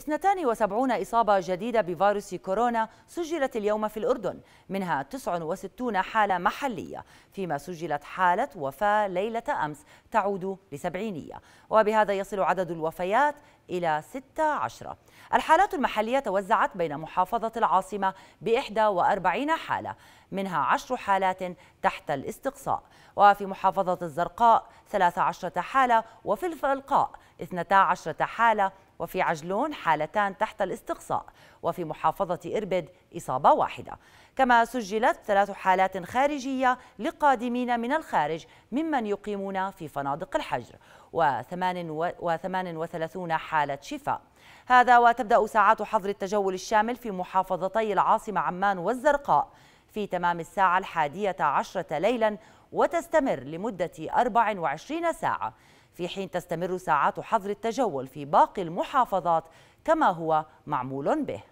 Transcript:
72 إصابة جديدة بفيروس كورونا سجلت اليوم في الأردن منها 69 حالة محلية فيما سجلت حالة وفاة ليلة أمس تعود لسبعينية وبهذا يصل عدد الوفيات إلى 16 الحالات المحلية توزعت بين محافظة العاصمة بإحدى وأربعين حالة منها عشر حالات تحت الاستقصاء وفي محافظة الزرقاء 13 حالة وفي الفلقاء 12 حالة وفي عجلون حالتان تحت الاستقصاء وفي محافظة إربد إصابة واحدة كما سجلت ثلاث حالات خارجية لقادمين من الخارج ممن يقيمون في فنادق الحجر و38 حالة حالة شفاء هذا وتبدأ ساعات حظر التجول الشامل في محافظتي العاصمة عمان والزرقاء في تمام الساعة الحادية عشرة ليلا وتستمر لمدة 24 ساعة في حين تستمر ساعات حظر التجول في باقي المحافظات كما هو معمول به